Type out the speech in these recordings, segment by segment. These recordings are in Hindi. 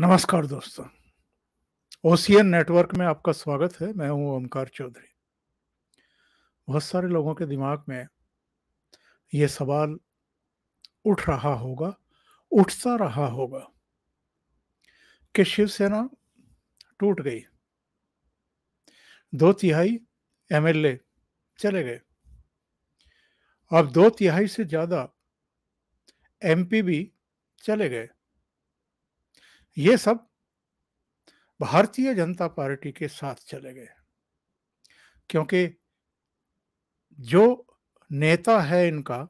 नमस्कार दोस्तों ओसीएन नेटवर्क में आपका स्वागत है मैं हूं ओमकार चौधरी बहुत सारे लोगों के दिमाग में ये सवाल उठ रहा होगा उठता रहा होगा कि शिवसेना टूट गई दो तिहाई एमएलए चले गए अब दो तिहाई से ज़्यादा एमपी भी चले गए ये सब भारतीय जनता पार्टी के साथ चले गए क्योंकि जो नेता है इनका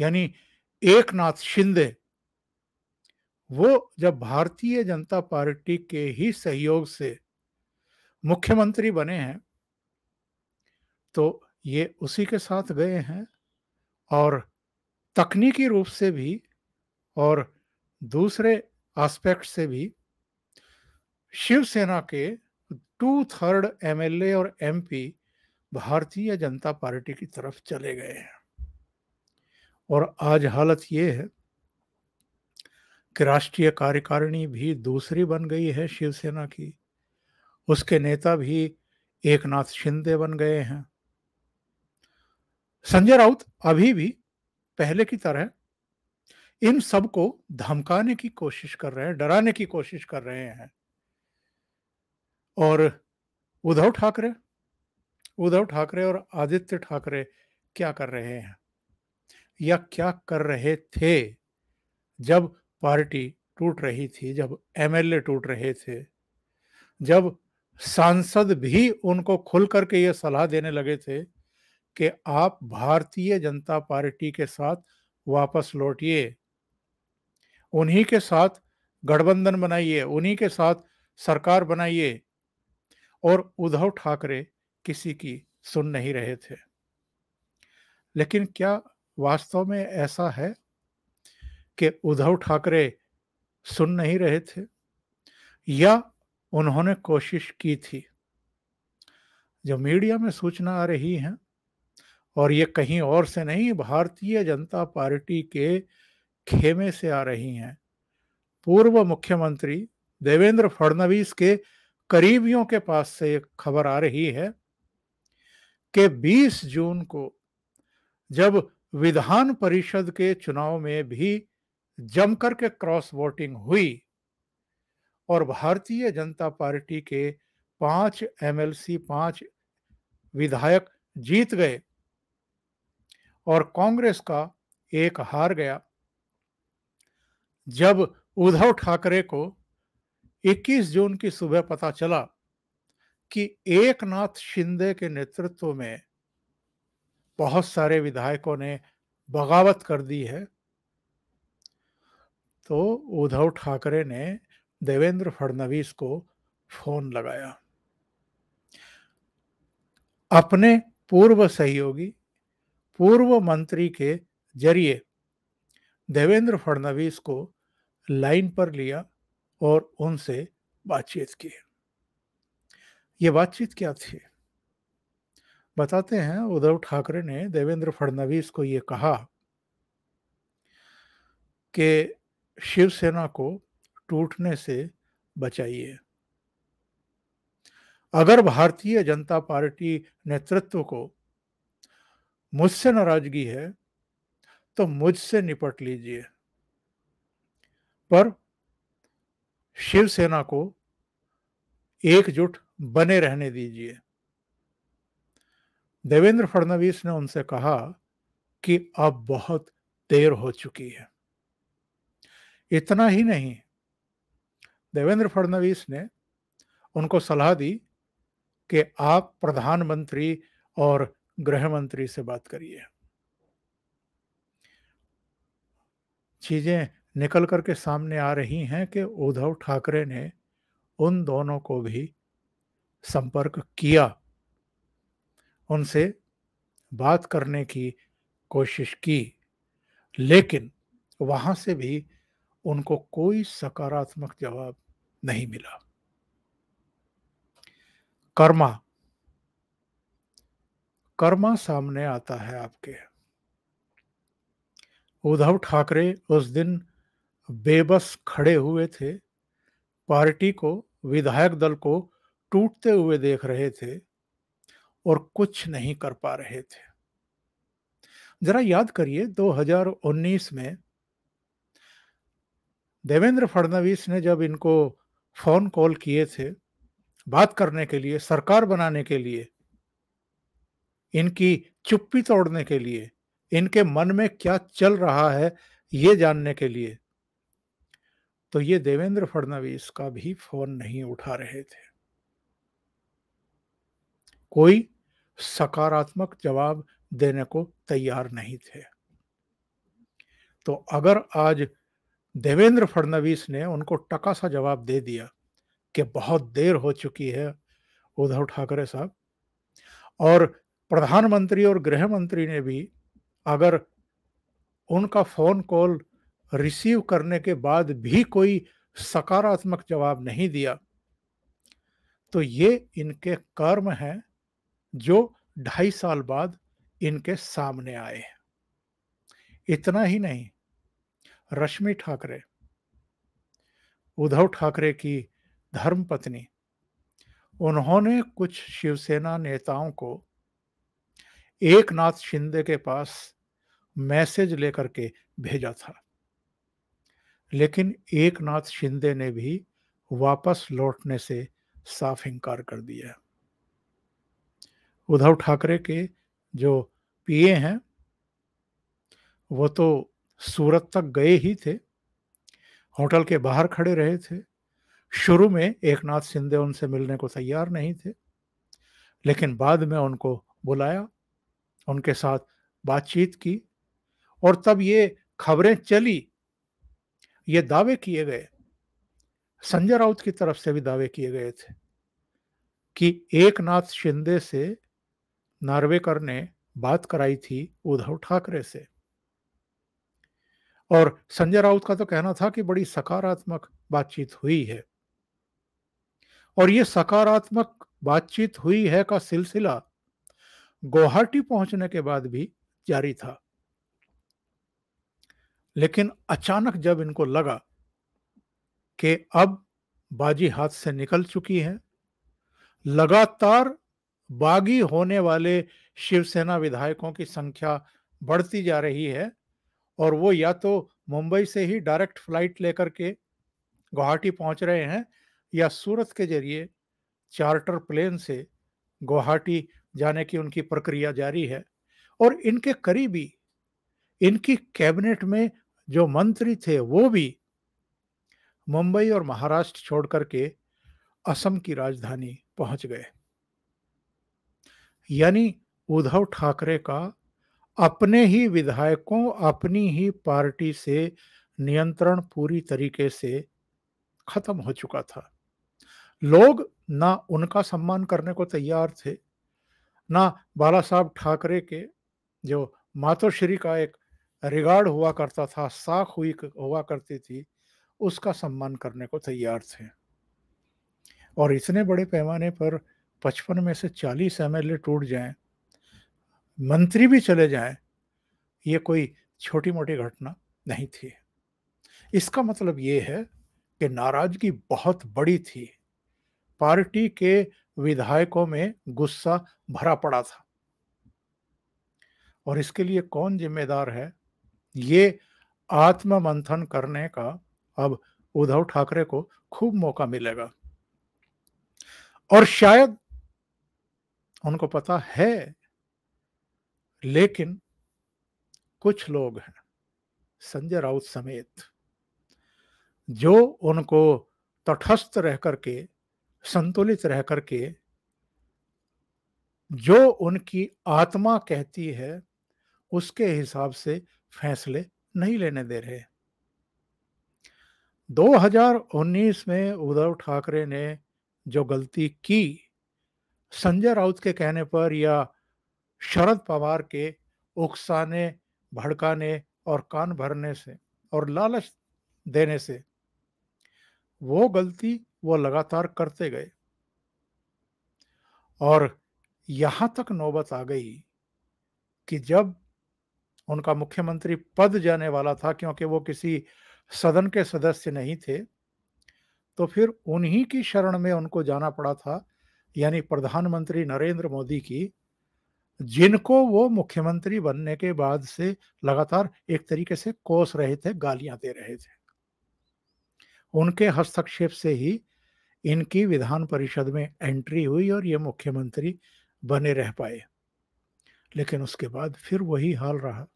यानी एक नाथ शिंदे वो जब भारतीय जनता पार्टी के ही सहयोग से मुख्यमंत्री बने हैं तो ये उसी के साथ गए हैं और तकनीकी रूप से भी और दूसरे एस्पेक्ट से भी शिवसेना के टू थर्ड एमएलए और एमपी भारतीय जनता पार्टी की तरफ चले गए हैं और आज हालत ये है कि राष्ट्रीय कार्यकारिणी भी दूसरी बन गई है शिवसेना की उसके नेता भी एक नाथ शिंदे बन गए हैं संजय राउत अभी भी पहले की तरह इन सबको धमकाने की कोशिश कर रहे हैं डराने की कोशिश कर रहे हैं और उद्धव ठाकरे उद्धव ठाकरे और आदित्य ठाकरे क्या कर रहे हैं या क्या कर रहे थे जब पार्टी टूट रही थी जब एमएलए टूट रहे थे जब सांसद भी उनको खुल करके ये सलाह देने लगे थे कि आप भारतीय जनता पार्टी के साथ वापस लौटिए उन्हीं के साथ गठबंधन बनाइए उन्हीं के साथ सरकार बनाइए और उद्धव ठाकरे किसी की सुन नहीं रहे थे लेकिन क्या वास्तव में ऐसा है कि उद्धव ठाकरे सुन नहीं रहे थे या उन्होंने कोशिश की थी जो मीडिया में सूचना आ रही है और ये कहीं और से नहीं भारतीय जनता पार्टी के खेमे से आ रही हैं पूर्व मुख्यमंत्री देवेंद्र फडणवीस के करीबियों के पास से एक खबर आ रही है कि 20 जून को जब विधान परिषद के चुनाव में भी जमकर के क्रॉस वोटिंग हुई और भारतीय जनता पार्टी के पांच एमएलसी पांच विधायक जीत गए और कांग्रेस का एक हार गया जब उद्धव ठाकरे को 21 जून की सुबह पता चला कि एकनाथ शिंदे के नेतृत्व में बहुत सारे विधायकों ने बगावत कर दी है तो उद्धव ठाकरे ने देवेंद्र फडणवीस को फोन लगाया अपने पूर्व सहयोगी पूर्व मंत्री के जरिए देवेंद्र फडणवीस को लाइन पर लिया और उनसे बातचीत की ये बातचीत क्या थी बताते हैं उद्धव ठाकरे ने देवेंद्र फडणवीस को ये कहा कि शिवसेना को टूटने से बचाइए अगर भारतीय जनता पार्टी नेतृत्व को मुझसे नाराजगी है तो मुझसे निपट लीजिए पर शिवसेना को एकजुट बने रहने दीजिए देवेंद्र फडणवीस ने उनसे कहा कि अब बहुत देर हो चुकी है इतना ही नहीं देवेंद्र फडणवीस ने उनको सलाह दी कि आप प्रधानमंत्री और गृह मंत्री से बात करिए चीजें निकल करके सामने आ रही हैं कि उद्धव ठाकरे ने उन दोनों को भी संपर्क किया उनसे बात करने की कोशिश की लेकिन वहाँ से भी उनको कोई सकारात्मक जवाब नहीं मिला कर्मा कर्मा सामने आता है आपके उद्धव ठाकरे उस दिन बेबस खड़े हुए थे पार्टी को विधायक दल को टूटते हुए देख रहे थे और कुछ नहीं कर पा रहे थे जरा याद करिए 2019 में देवेंद्र फडणवीस ने जब इनको फोन कॉल किए थे बात करने के लिए सरकार बनाने के लिए इनकी चुप्पी तोड़ने के लिए इनके मन में क्या चल रहा है ये जानने के लिए तो ये देवेंद्र फडणवीस का भी फोन नहीं उठा रहे थे कोई सकारात्मक जवाब देने को तैयार नहीं थे तो अगर आज देवेंद्र फडणवीस ने उनको टका सा जवाब दे दिया कि बहुत देर हो चुकी है उद्धव ठाकरे साहब और प्रधानमंत्री और गृह मंत्री ने भी अगर उनका फोन कॉल रिसीव करने के बाद भी कोई सकारात्मक जवाब नहीं दिया तो ये इनके कर्म हैं जो ढाई साल बाद इनके सामने आए इतना ही नहीं रश्मि ठाकरे उद्धव ठाकरे की धर्मपत्नी उन्होंने कुछ शिवसेना नेताओं को एक नाथ शिंदे के पास मैसेज लेकर के भेजा था लेकिन एक नाथ शिंदे ने भी वापस लौटने से साफ इनकार कर दिया उद्धव ठाकरे के जो पीए हैं वो तो सूरत तक गए ही थे होटल के बाहर खड़े रहे थे शुरू में एक नाथ शिंदे उनसे मिलने को तैयार नहीं थे लेकिन बाद में उनको बुलाया उनके साथ बातचीत की और तब ये खबरें चली ये दावे किए गए संजय राउत की तरफ से भी दावे किए गए थे कि एक नाथ शिंदे से नार्वेकर ने बात कराई थी उद्धव ठाकरे से और संजय राउत का तो कहना था कि बड़ी सकारात्मक बातचीत हुई है और ये सकारात्मक बातचीत हुई है का सिलसिला गुवाहाटी पहुंचने के बाद भी जारी था लेकिन अचानक जब इनको लगा कि अब बाजी हाथ से निकल चुकी है लगातार बागी होने वाले शिवसेना विधायकों की संख्या बढ़ती जा रही है और वो या तो मुंबई से ही डायरेक्ट फ्लाइट लेकर के गुवाहाटी पहुंच रहे हैं या सूरत के जरिए चार्टर प्लेन से गुवाहाटी जाने की उनकी प्रक्रिया जारी है और इनके करीबी इनकी कैबिनेट में जो मंत्री थे वो भी मुंबई और महाराष्ट्र छोड़ करके असम की राजधानी पहुंच गए यानी उद्धव ठाकरे का अपने ही विधायकों अपनी ही पार्टी से नियंत्रण पूरी तरीके से खत्म हो चुका था लोग ना उनका सम्मान करने को तैयार थे ना बाला साहब ठाकरे के जो मातोश्री का एक रिगार्ड हुआ करता था साख हुई हुआ करती थी उसका सम्मान करने को तैयार थे और इतने बड़े पैमाने पर पचपन में से चालीस एम टूट जाएं मंत्री भी चले जाएं ये कोई छोटी मोटी घटना नहीं थी इसका मतलब ये है कि नाराजगी बहुत बड़ी थी पार्टी के विधायकों में गुस्सा भरा पड़ा था और इसके लिए कौन जिम्मेदार है ये आत्म मंथन करने का अब उद्धव ठाकरे को खूब मौका मिलेगा और शायद उनको पता है लेकिन कुछ लोग हैं संजय राउत समेत जो उनको तटस्थ रह करके संतुलित रह करके जो उनकी आत्मा कहती है उसके हिसाब से फैसले नहीं लेने दे रहे 2019 में उद्धव ठाकरे ने जो गलती की संजय राउत के कहने पर या शरद पवार के उकसाने भड़काने और कान भरने से और लालच देने से वो गलती वो लगातार करते गए और यहाँ तक नौबत आ गई कि जब उनका मुख्यमंत्री पद जाने वाला था क्योंकि वो किसी सदन के सदस्य नहीं थे तो फिर उन्हीं की शरण में उनको जाना पड़ा था यानी प्रधानमंत्री नरेंद्र मोदी की जिनको वो मुख्यमंत्री बनने के बाद से लगातार एक तरीके से कोस रहे थे गालियां दे रहे थे उनके हस्तक्षेप से ही इनकी विधान परिषद में एंट्री हुई और ये मुख्यमंत्री बने रह पाए लेकिन उसके बाद फिर वही हाल रहा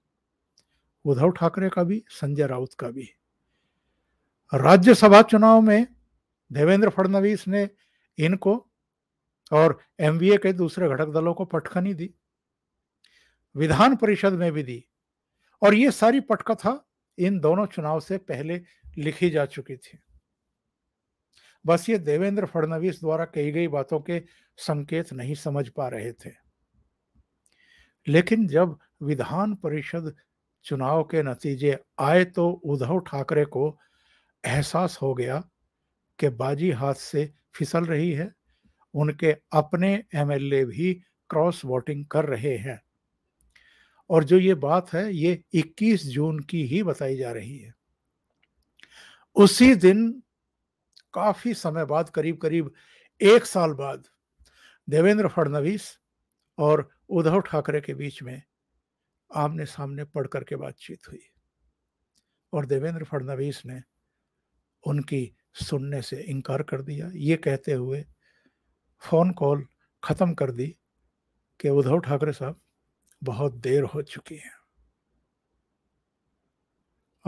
उद्धव ठाकरे का भी संजय राउत का भी राज्यसभा चुनाव में देवेंद्र फडणवीस ने इनको और एमवीए के दूसरे घटक दलों को पटखनी दी विधान परिषद में भी दी और ये सारी पटकथा इन दोनों चुनाव से पहले लिखी जा चुकी थी बस ये देवेंद्र फडणवीस द्वारा कही गई बातों के संकेत नहीं समझ पा रहे थे लेकिन जब विधान परिषद चुनाव के नतीजे आए तो उद्धव ठाकरे को एहसास हो गया कि बाजी हाथ से फिसल रही है उनके अपने एमएलए भी क्रॉस वोटिंग कर रहे हैं और जो ये बात है ये 21 जून की ही बताई जा रही है उसी दिन काफी समय बाद करीब करीब एक साल बाद देवेंद्र फडणवीस और उद्धव ठाकरे के बीच में आमने सामने पढ़ करके बातचीत हुई और देवेंद्र फडणवीस ने उनकी सुनने से इनकार कर दिया ये कहते हुए फ़ोन कॉल ख़त्म कर दी कि उद्धव ठाकरे साहब बहुत देर हो चुकी है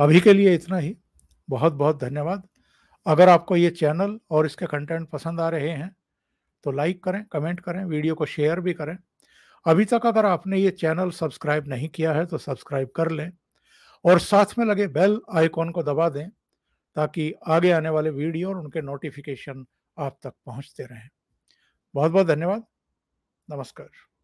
अभी के लिए इतना ही बहुत बहुत धन्यवाद अगर आपको ये चैनल और इसके कंटेंट पसंद आ रहे हैं तो लाइक करें कमेंट करें वीडियो को शेयर भी करें अभी तक अगर आपने ये चैनल सब्सक्राइब नहीं किया है तो सब्सक्राइब कर लें और साथ में लगे बेल आइकॉन को दबा दें ताकि आगे आने वाले वीडियो और उनके नोटिफिकेशन आप तक पहुंचते रहें बहुत बहुत धन्यवाद नमस्कार